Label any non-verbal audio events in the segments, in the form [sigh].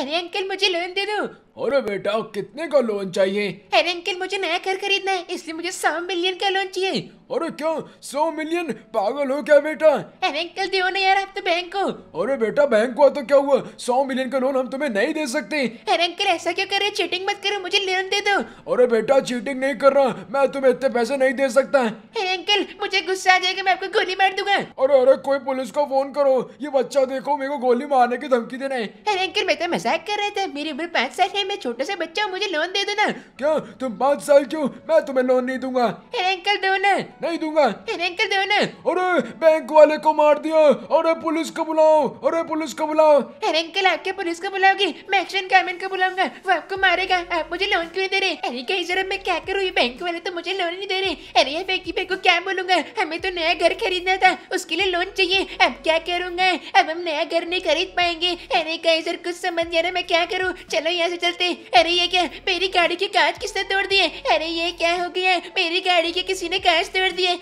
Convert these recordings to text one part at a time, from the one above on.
अरे अंकल मुझे लोन दे दो अरे बेटा कितने का लोन चाहिए अरे अंकल मुझे नया घर खरीदना है इसलिए मुझे सौ मिलियन का लोन चाहिए अरे क्यों सौ मिलियन पागल हो क्या बेटा अरे अंकल दियो ना यार आप तो बैंक को अरे बेटा बैंक को तो क्या हुआ सौ मिलियन का लोन हम तुम्हें नहीं दे सकते अरे अंकल ऐसा क्यों कर रहे चीटिंग मत करो मुझे लोन दे दो अरे बेटा चीटिंग नहीं कर रहा मैं तुम्हें इतने पैसे नहीं दे सकता अरे अंकल मुझे गुस्सा आ जाएगा मैं आपको गोली मार दूंगा अरे अरे कोई पुलिस को फोन करो ये बच्चा देखो मेरे को गोली मारने की धमकी देना है अरे अंकल मैं तो मजाक कर रहे थे मेरी उम्र पाँच साल है मैं छोटे से बच्चा हूँ मुझे लोन दे दो ना क्या तुम पाँच साल क्यों मैं तुम्हें लोन नहीं दूंगा अरे अंकल दो ना नहीं दूंगा अरे अंकल दो ना अरे बैंक वाले को मार दिया अरे पुलिस को बुलाओ अरे पुलिस को बुलाओ अरे अंकल आपके पुलिस को बुलाओगी मैं एक्शन कैमन को बुलाऊंगा वो आपको मारेगा आप मुझे लोन क्यों दे रहे अरे कहीं जरा मैं क्या करूँ ये बैंक वाले तो मुझे लोन नहीं दे रहे अरे ये बैंक बैंक को क्या बोलूंगा हमें तो नया घर खरीदना था उसके लिए लोन चाहिए अब क्या करूंगा अब हम नया घर नहीं खरीद पाएंगे अरे कहीं सर कुछ समझ नहीं मैं क्या करूँ चलो यहाँ से चल चलते अरे ये क्या मेरी गाड़ी के कांच किसने तोड़ दिए अरे ये क्या हो गया मेरी गाड़ी के किसी ने कांच तोड़ दिए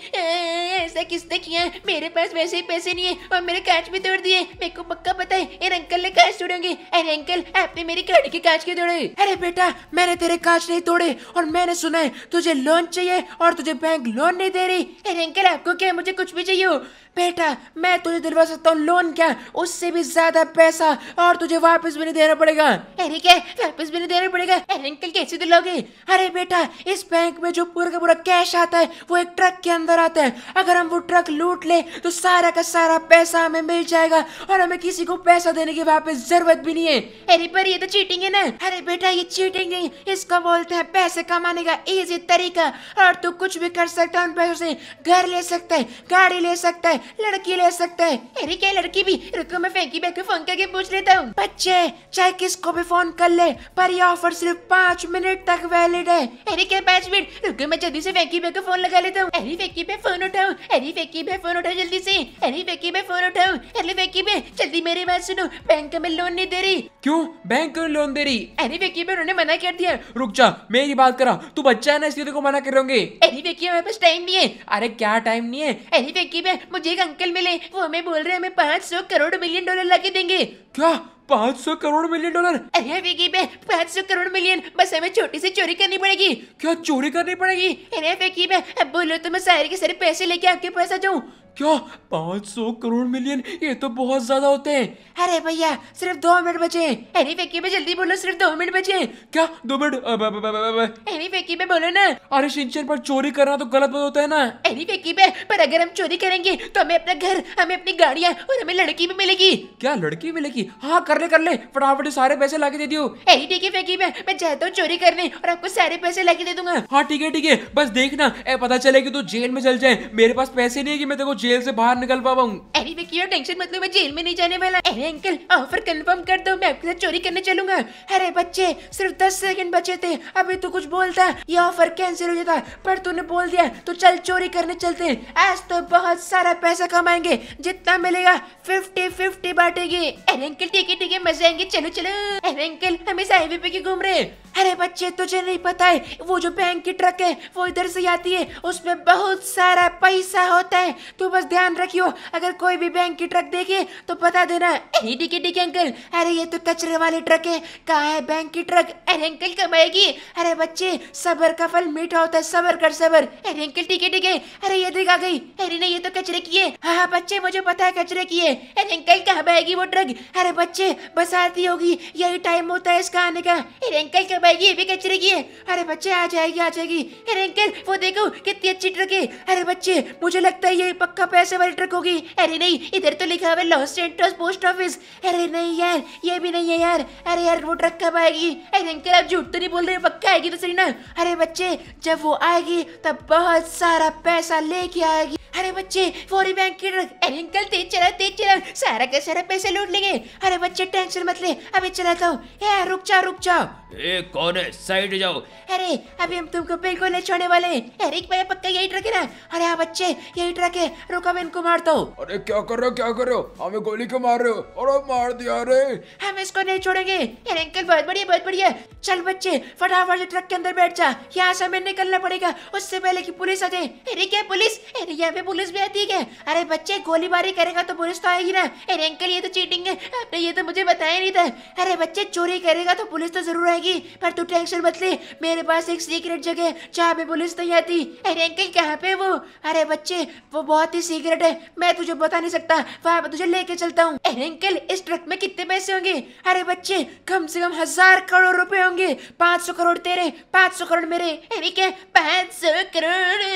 ऐसा किसने किया मेरे पास वैसे ही पैसे नहीं है और मेरे कांच भी तोड़ दिए मेरे को पक्का पता है इन अंकल ने कांच तोड़ेंगे अरे अंकल आपने मेरी गाड़ी के कांच क्यों तोड़े अरे बेटा मैंने तेरे कांच नहीं तोड़े और मैंने सुना है तुझे लोन चाहिए और तुझे बैंक लोन नहीं दे रही अरे अंकल आपको क्या मुझे कुछ भी चाहिए बेटा मैं तुझे दिलवा सकता हूँ लोन क्या उससे भी ज्यादा पैसा और तुझे वापस भी नहीं देना पड़ेगा अरे क्या वापस भी नहीं देना पड़ेगा अरे अंकल कैसे दिलोगे अरे बेटा इस बैंक में जो पूरा का पूरा कैश आता है वो एक ट्रक के अंदर आता है अगर हम वो ट्रक लूट ले तो सारा का सारा पैसा हमें मिल जाएगा और हमें किसी को पैसा देने की वापस जरूरत भी नहीं है अरे पर ये तो चीटिंग है ना अरे बेटा ये चीटिंग नहीं इसको बोलते हैं पैसे कमाने का इजी तरीका और तू कुछ भी कर सकता है उन पैसों से घर ले सकता है गाड़ी ले सकता है लड़की ले सकता है अरे क्या लड़की भी रुको मैं फेंकी बैग फोन करके पूछ लेता हूँ बच्चे चाहे किसको भी फोन कर ले पर ये ऑफर सिर्फ पाँच मिनट तक वैलिड है अरे क्या पाँच मिनट रुको मैं जल्दी से फेंकी बैग फोन लगा लेता हूँ अरे फेंकी पे फोन उठाऊ अरे फेंकी पे फोन उठाओ जल्दी से अरे फेंकी पे फोन उठाऊ अरे फेंकी पे जल्दी मेरी बात सुनो बैंक में लोन नहीं दे रही क्यों बैंक लोन दे रही अरे फेंकी पे उन्होंने मना कर दिया रुक जा मेरी बात करा तू बच्चा है ना इसलिए को मना कर रहे होंगे अरे फेंकी हमारे पास टाइम नहीं है अरे क्या टाइम नहीं है अरे फेंकी पे मुझे एक अंकल मिले वो हमें बोल रहे हमें पाँच सौ करोड़ मिलियन डॉलर ला देंगे क्या पाँच सौ करोड़ मिलियन डॉलर अरे विकी पे पाँच सौ करोड़ मिलियन बस हमें छोटी सी चोरी करनी पड़ेगी क्या चोरी करनी पड़ेगी अरे विकी पे अब बोलो तो मैं सारे के सारे पैसे लेके आपके पास आ जाऊँ क्यों पाँच सौ करोड़ मिलियन ये तो बहुत ज्यादा होते हैं अरे भैया सिर्फ दो मिनट बचे हैं में जल्दी बोलो सिर्फ दो मिनट बचे हैं क्या दो मिनट एनी में बोलो ना अरे सिंचन पर चोरी करना तो गलत होता है ना एनी फेंकी में पर अगर हम चोरी करेंगे तो हमें अपना घर हमें अपनी गाड़िया और हमें लड़की भी मिलेगी क्या लड़की मिलेगी हाँ कर ले कर ले फटाफट सारे पैसे ला के दे दियो एनी ठीक फेकी में मैं चाहता हूँ चोरी करने और आपको सारे पैसे ला के दे दूंगा हाँ ठीक है ठीक है बस देखना पता चले की तू जेल में चल जाए मेरे पास पैसे नहीं है की मैं तेरे जेल से बाहर निकल पाऊँ अरे वकील टेंशन मतलब मैं जेल में नहीं जाने वाला अरे अंकल ऑफर कन्फर्म कर दो मैं आपके साथ चोरी करने चलूंगा अरे बच्चे सिर्फ दस सेकंड बचे थे अभी तो कुछ बोलता ये ऑफर कैंसिल हो जाता पर तूने बोल दिया तो चल चोरी करने चलते आज तो बहुत सारा पैसा कमाएंगे जितना मिलेगा फिफ्टी फिफ्टी बांटेंगे अरे अंकल ठीक है ठीक है मजे आएंगे चलो चलो अरे अंकल हमेशा हाईवे पे घूम रहे अरे बच्चे तुझे नहीं पता है वो जो बैंक की ट्रक है वो इधर से आती है उसमें बहुत सारा पैसा होता है तू बस ध्यान रखियो अगर कोई भी बैंक की ट्रक देखे तो बता देना डिकी डिकी अंकल अरे ये तो कचरे वाली ट्रक है कहा है बैंक की ट्रक अरे अंकल कब आएगी अरे बच्चे सबर का फल मीठा होता है सबर कर सबर अरे अंकल टिके टिके अरे ये दिखा गई अरे नहीं ये तो कचरे की है हाँ हाँ बच्चे मुझे पता है कचरे की है अरे अंकल कब आएगी वो ट्रक अरे बच्चे बस आती होगी यही टाइम होता है इसका आने का अरे अंकल कब आएगी ये भी कचरे की है अरे बच्चे आ जाएगी आ जाएगी अरे अंकल वो देखो कितनी अच्छी ट्रक है अरे बच्चे मुझे लगता है ये पक्का कहाँ पे ऐसे वाली ट्रक होगी अरे नहीं इधर तो लिखा हुआ लॉस सेंटोस पोस्ट ऑफिस अरे नहीं यार ये भी नहीं है यार अरे यार वो ट्रक कब आएगी अरे अंकल आप झूठ तो नहीं बोल रहे पक्का आएगी तो सही ना अरे बच्चे जब वो आएगी तब बहुत सारा पैसा लेके आएगी अरे बच्चे फोरी बैंक की ड्रग अरे अंकल तेज चला तेज चला सारा का सारा पैसे लूट लेंगे अरे बच्चे टेंशन मत ले अभी चलाता तो। हूँ यार रुक जाओ रुक जाओ ए कौन है साइड जाओ अरे अभी हम तुमको बिल्कुल नहीं छोड़ने वाले अरे एक भैया पक्का यही ट्रक है ना अरे हाँ बच्चे यही ट्रक है रुको मैं इनको मारता हूँ अरे क्या कर रहे हो क्या कर रहे हो हमें हाँ, गोली क्यों मार रहे हो और मार दिया रे हम हाँ, इसको नहीं छोड़ेंगे अरे अंकल बहुत बढ़िया बहुत बढ़िया चल बच्चे फटाफट ट्रक के अंदर बैठ जा यहाँ से हमें निकलना पड़ेगा उससे पहले की पुलिस आ जाए अरे क्या पुलिस अरे यहाँ पे पुलिस भी आती है क्या अरे बच्चे गोलीबारी करेगा तो पुलिस तो आएगी ना अरे अंकल ये तो चीटिंग है आपने ये तो मुझे बताया नहीं था अरे बच्चे चोरी करेगा तो पुलिस तो जरूर आएगी पर तू टेंशन मत ले मेरे पास एक सीक्रेट जगह है जहाँ पे पुलिस नहीं आती अरे अंकल कहाँ पे वो अरे बच्चे वो बहुत ही सीक्रेट है मैं तुझे बता नहीं सकता वहाँ पर तुझे लेके चलता हूँ अरे अंकल इस ट्रक में कितने पैसे होंगे अरे बच्चे कम से कम हजार करोड़ रुपए होंगे पाँच सौ करोड़ तेरे पाँच सौ करोड़ मेरे अरे क्या पाँच सौ करोड़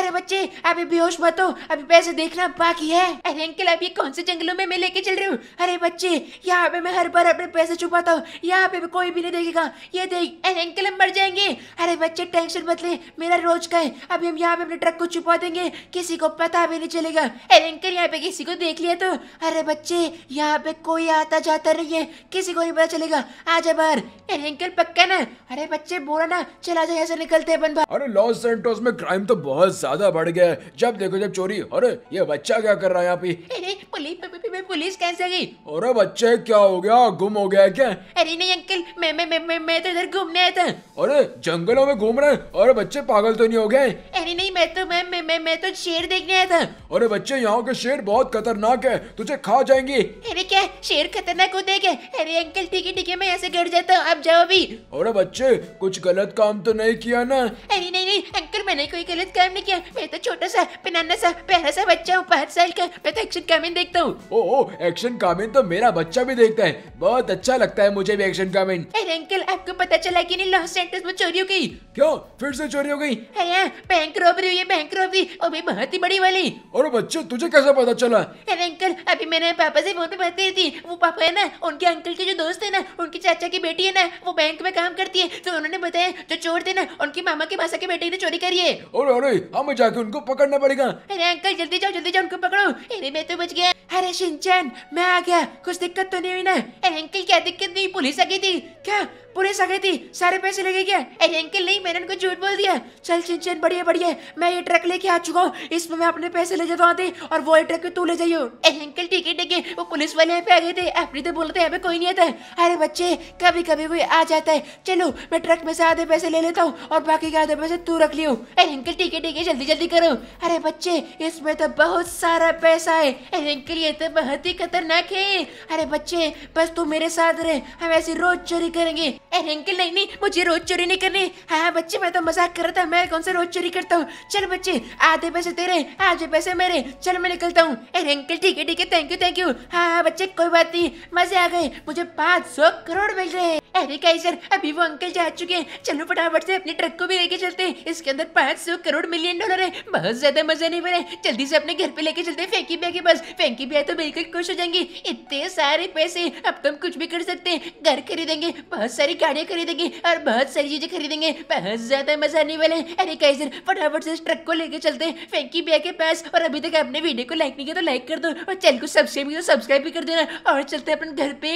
अरे बच्चे अभी बेहोश मत हो अभी पैसे देखना बाकी है अरे अंकल आप ये कौन से जंगलों में मैं लेके चल रही हूँ अरे बच्चे यहाँ पे मैं हर बार अपने पैसे छुपाता हूँ यहाँ पे भी कोई भी नहीं देखेगा ये देख अरे अंकल हम मर जाएंगे अरे बच्चे टेंशन मत ले मेरा रोज का है अभी हम यहाँ पे अपने ट्रक को छुपा देंगे किसी को पता भी नहीं चलेगा अरे अंकल यहाँ पे किसी को देख लिया तो अरे बच्चे यहाँ पे कोई आता जाता नहीं है किसी को नहीं पता चलेगा आ जा बाहर अरे अंकल पक्का ना अरे बच्चे बोला ना चला जाए ऐसे निकलते हैं अरे लॉस सेंटोस में क्राइम तो बहुत ज्यादा बढ़ गया है जब देखो जब चोरी अरे ये बच्चा क्या कर रहा है यहाँ पे [laughs] पुलिस पुलिस कैसे गई अरे बच्चे क्या हो गया गुम हो गया क्या अरे नहीं अंकल मैं मैं मैं मैं मैं तो इधर घूमने आया था अरे जंगलों में घूम रहे हैं अरे बच्चे पागल तो नहीं हो गए अरे नहीं मैं तो मैं मैं मैं मैं तो शेर देखने आया था अरे बच्चे यहाँ के शेर बहुत खतरनाक है तुझे खा जाएंगे अरे क्या शेर खतरनाक होते हैं अरे अंकल ठीक है ठीक है मैं ऐसे घर जाता हूँ आप जाओ अभी अरे बच्चे कुछ गलत काम तो नहीं किया ना अरे नहीं नहीं मैंने कोई गलत काम नहीं किया मैं तो छोटा सा पिनाना सा प्यारा सा बच्चा हूँ पाँच साल का मैं तो एक्शन कामिन देखता हूँ ओ, ओ एक्शन कामिन तो मेरा बच्चा भी देखता है बहुत अच्छा लगता है मुझे भी एक्शन कामिन अरे अंकल आपको पता चला नहीं लॉस सेंटर्स में चोरी हो गई क्यों फिर से चोरी हो गई बैंक हाँ, रॉबरी हाँ, हुई बैंक रॉबरी और भी बहुत ही बड़ी वाली और बच्चों तुझे कैसे पता चला अरे अंकल अभी मैंने पापा से फोन पे बात करी थी वो पापा है ना उनके अंकल के जो दोस्त है ना उनकी चाचा की बेटी है ना वो बैंक में काम करती है तो उन्होंने बताया जो चोर थे ना उनकी मामा के भाषा के बेटे ने चोरी करी चाहिए अरे अरे हमें जाके उनको पकड़ना पड़ेगा अरे अंकल जल्दी जाओ जल्दी जाओ उनको पकड़ो अरे मैं तो बच गया अरे सिंचन मैं आ गया कुछ दिक्कत तो नहीं हुई ना अरे अंकल क्या दिक्कत नहीं पुलिस आ गई थी क्या पुलिस आ गई थी सारे पैसे लगे क्या अरे अंकल नहीं मैंने उनको झूठ बोल दिया चल सिंचन बढ़िया बढ़िया मैं ये ट्रक लेके आ चुका हूँ इसमें मैं अपने पैसे ले जाता हूँ और वो ट्रक तू ले जाइयो अरे अंकल ठीक है ठीक है वो पुलिस वाले यहाँ पे आ गए थे अपनी तो बोलते यहाँ पे कोई नहीं आता अरे बच्चे कभी कभी कोई आ जाता है चलो मैं ट्रक में से आधे पैसे ले लेता हूँ और बाकी के आधे पैसे तू रख लियो अरे अंकल ठीक है ठीक है जल्दी जल्दी करो अरे बच्चे इसमें तो बहुत सारा पैसा है अरे अंकल ये तो बहुत ही खतरनाक है अरे बच्चे बस तू मेरे साथ रहे हम ऐसी रोज चोरी करेंगे अरे अंकल नहीं नहीं मुझे रोज चोरी नहीं करनी हाँ बच्चे मैं तो मजाक कर रहा था मैं कौन सा रोज चोरी करता हूँ चल बच्चे आधे पैसे तेरे आधे पैसे मेरे चल मैं निकलता हूँ अरे अंकल ठीक है ठीक है थैंक यू थैंक यू हाँ हाँ बच्चे कोई बात नहीं मजे आ गए मुझे पाँच सौ करोड़ मिल रहे हैं अरे कहीं सर अभी वो अंकल जा चुके हैं चलो फटाफट से अपने ट्रक को भी लेके चलते हैं इसके अंदर पाँच सौ करोड़ मिलियन डॉलर है बहुत ज्यादा मजा नहीं बना जल्दी से अपने घर पे लेके चलते हैं फेंकी भैया के पास फेंकी भैया तो बिल्कुल खुश हो जाएंगे इतने सारे पैसे अब तुम तो कुछ भी कर सकते हैं घर खरीदेंगे बहुत सारी गाड़ियाँ खरीदेंगे और बहुत सारी चीजें खरीदेंगे बहुत ज्यादा मजा आने वाले अरे कैसे फटाफट से ट्रक को लेके चलते हैं फेंकी भैया के पास और अभी तक आपने वीडियो को लाइक नहीं किया तो लाइक कर दो और चैनल को सब्सक्राइब किया तो सब्सक्राइब भी कर देना और चलते अपने घर पे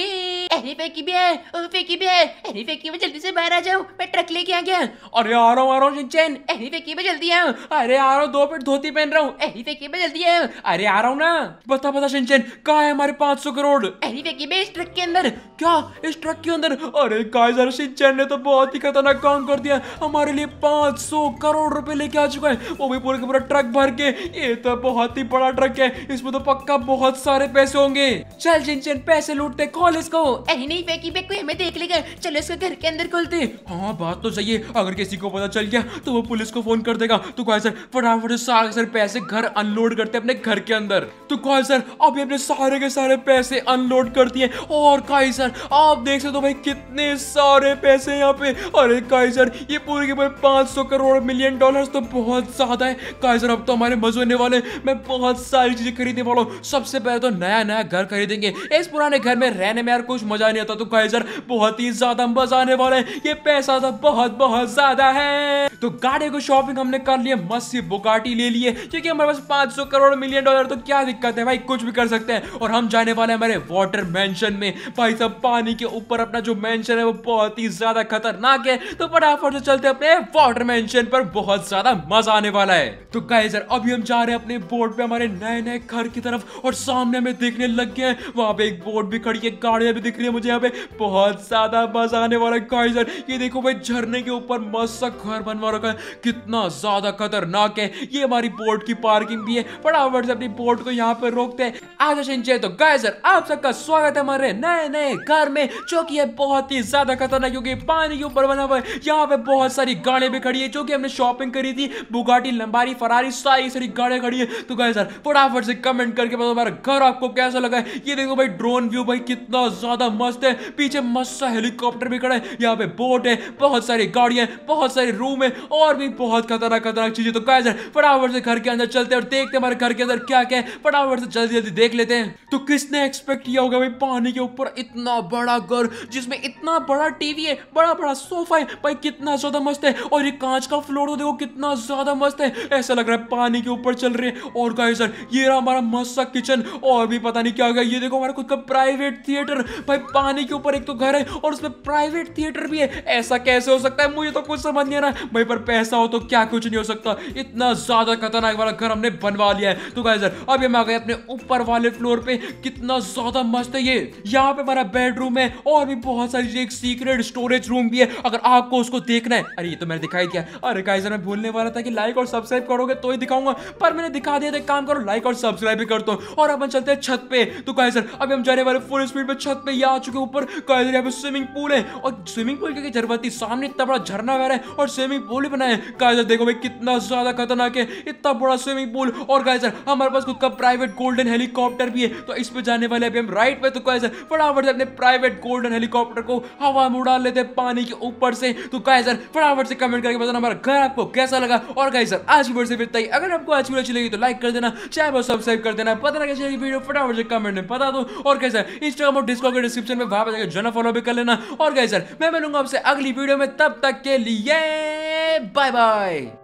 अरे फेंकी भैया ओ फेंकी भैया अरे फेंकी भैया जल्दी से बाहर आ जाओ मैं ट्रक लेके आ गया अरे आ रहा हूँ आ रहा हूँ सिंचन अरे फेंकिए मैं जल्दी आया अरे आ रहा हूँ दो पेट धोती पहन रहा हूँ अरे फेंकिए मैं जल्दी आया अरे आ रहा हूँ ना बता बता सिंचन कहा है हमारे पाँच सौ करोड़ अरे फेंकिए मैं इस ट्रक के अंदर क्या इस ट्रक के अंदर अरे गाइस सिंचन ने तो बहुत ही खतरनाक काम कर दिया हमारे लिए पाँच सौ करोड़ रुपए लेके आ चुका है वो भी पूरे का पूरा ट्रक भर के ये तो बहुत ही बड़ा ट्रक है इसमें तो पक्का बहुत सारे पैसे होंगे चल चिंचन पैसे लूटते कॉल इसको अरे नहीं फेंकी पे कोई हमें देख लेगा चलो इसको घर के अंदर खोलते हाँ बात तो सही है अगर किसी को पता चल गया तो वो पुलिस को फोन कर देगा तो कॉल सर फटाफट सारे सारे पैसे घर अनलोड करते हैं अपने घर के अंदर तो कॉल सर अभी अपने सारे के सारे पैसे अनलोड कर दिए और काई सर आप देख सकते हो भाई कितने सारे पैसे यहाँ पे अरे काई सर ये पूरे के पूरे पाँच सौ करोड़ मिलियन डॉलर तो बहुत ज्यादा है काई सर अब तो हमारे मजे होने वाले मैं बहुत सारी चीजें खरीदने वाला हूँ सबसे पहले तो नया नया घर खरीदेंगे इस पुराने घर में रहने में यार कुछ मजा नहीं आता तो काई सर बहुत ही ज्यादा मजा आने वाला है ये पैसा तो बहुत बहुत ज्यादा है तो गाड़ी को शॉपिंग हमने कर लिया मस्सी बुकाटी ले लिए क्योंकि हमारे पास पांच करोड़ मिलियन डॉलर तो क्या दिक्कत है भाई कुछ भी कर सकते हैं और हम जाने वाले हैं हमारे वाटर मैंशन में भाई सब पानी के ऊपर अपना जो मैंशन है वो बहुत ही ज्यादा खतरनाक है तो फटाफट से चलते अपने वाटर मैंशन पर बहुत ज्यादा मजा आने वाला है तो कहे सर अभी हम जा रहे हैं अपने बोर्ड पे हमारे नए नए घर की तरफ और सामने हमें देखने लग गए वहां पे एक बोर्ड भी खड़ी है गाड़ियां भी दिख रही है मुझे यहाँ पे बहुत ज्यादा मजा आने वाला है ये देखो भाई झरने के ऊपर मस्त सा घर बनवा मारो का कितना ज्यादा खतरनाक है ये हमारी बोर्ड की पार्किंग भी है फटाफट से अपनी बोर्ड को यहाँ पर रोकते हैं आज तो गाय सर आप सबका स्वागत है हमारे नए नए घर में जो की है बहुत ही ज्यादा खतरनाक क्योंकि पानी के ऊपर बना हुआ है यहाँ पे बहुत सारी गाड़ियां भी खड़ी है जो की हमने शॉपिंग करी थी बुगाटी लंबारी फरारी सारी सारी गाड़ियां खड़ी है तो गाय सर फटाफट से कमेंट करके बताओ हमारा घर आपको कैसा लगा है ये देखो भाई ड्रोन व्यू भाई कितना ज्यादा मस्त है पीछे मस्त सा हेलीकॉप्टर भी खड़ा है यहाँ पे बोट है बहुत सारी गाड़ियां बहुत सारे रूम है और भी बहुत खतरनाक खतरनाक चीजें तो गाइस फटाफट से घर के अंदर चलते हैं और देखते हमारे घर के अंदर क्या क्या है फटाफट से जल्दी जल्दी देख लेते हैं तो किसने एक्सपेक्ट किया होगा भाई पानी के ऊपर इतना बड़ा घर जिसमें इतना बड़ा टीवी है बड़ा बड़ा सोफा है भाई कितना ज्यादा मस्त है और ये कांच का फ्लोर तो देखो कितना ज्यादा मस्त है ऐसा लग रहा है पानी के ऊपर चल रहे और और सर ये रहा हमारा मस्त सा किचन और भी पता नहीं क्या होगा ये देखो हमारा खुद का प्राइवेट थिएटर भाई पानी के ऊपर एक तो घर है और उसमें प्राइवेट थिएटर भी है ऐसा कैसे हो सकता है मुझे तो कुछ समझ नहीं आ रहा भाई पर पैसा हो तो क्या कुछ नहीं हो सकता इतना ज्यादा खतरनाक वाला घर हमने बनवा लिया है तो गाइस अब हम आ गए अपने ऊपर वाले फ्लोर पे कितना ज्यादा मस्त है ये यहाँ पे हमारा बेडरूम है और भी बहुत सारी चीजें एक सीक्रेट स्टोरेज रूम भी है अगर आपको उसको देखना है अरे ये तो मैंने दिखाई दिया अरे गाइजर मैं भूलने वाला था कि लाइक और सब्सक्राइब करोगे तो ही दिखाऊंगा पर मैंने दिखा दिया था काम करो लाइक और सब्सक्राइब भी कर दो और अपन चलते हैं छत पे तो गाइजर अभी हम जाने वाले फुल स्पीड में छत पे ये आ चुके ऊपर गाइजर यहाँ पे स्विमिंग पूल है और स्विमिंग पूल की जरूरत थी सामने इतना बड़ा झरना वगैरह है और स्विमिंग पूल पूल भी बनाया गाइजर देखो भाई कितना ज्यादा खतरनाक है इतना बड़ा स्विमिंग पूल और गाइजर हमारे पास खुद का प्राइवेट गोल्डन हेलीकॉप्टर भी है तो इस पे जाने वाले अभी हम राइट पे तो गाइजर फटाफट से अपने प्राइवेट गोल्डन हेलीकॉप्टर को हवा में उड़ा लेते हैं पानी के ऊपर से तो गाइजर फटाफट से कमेंट करके बताना हमारा घर आपको कैसा लगा और गाइजर आज की से बिताई अगर आपको आज वीडियो अच्छी लगी तो लाइक कर देना चाहे वो सब्सक्राइब कर देना पता ना कैसे वीडियो फटाफट से कमेंट में बता दो और कैसे इंस्टाग्राम और डिस्कॉर्ड डिस्क्रिप्शन में वहां पर जाकर जो फॉलो भी कर लेना और गाइजर मैं मिलूंगा आपसे अगली वीडियो में तब तक के लिए bye bye!